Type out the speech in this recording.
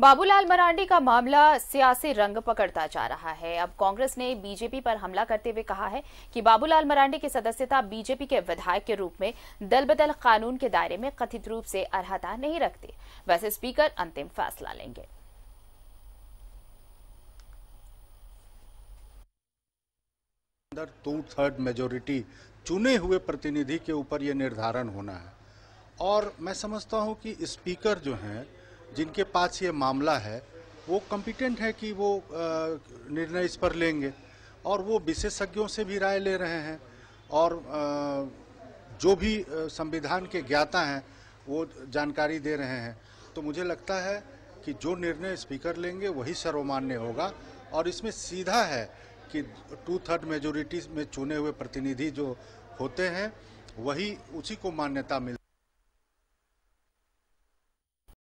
बाबूलाल मरांडी का मामला सियासी रंग पकड़ता जा रहा है अब कांग्रेस ने बीजेपी पर हमला करते हुए कहा है कि बाबूलाल मरांडी की सदस्यता बीजेपी के विधायक के रूप में दल बदल कानून के दायरे में कथित रूप से अर्हता नहीं रखती वैसे स्पीकर अंतिम फैसला लेंगे अंदर टू थर्ड मेजोरिटी चुने हुए प्रतिनिधि के ऊपर ये निर्धारण होना है और मैं समझता हूँ कि स्पीकर जो हैं जिनके पास ये मामला है वो कम्पिटेंट है कि वो निर्णय इस पर लेंगे और वो विशेषज्ञों से भी राय ले रहे हैं और जो भी संविधान के ज्ञाता हैं वो जानकारी दे रहे हैं तो मुझे लगता है कि जो निर्णय स्पीकर लेंगे वही सर्वमान्य होगा और इसमें सीधा है कि टू थर्ड मेजोरिटी में चुने हुए प्रतिनिधि जो होते हैं वही उसी को मान्यता मिल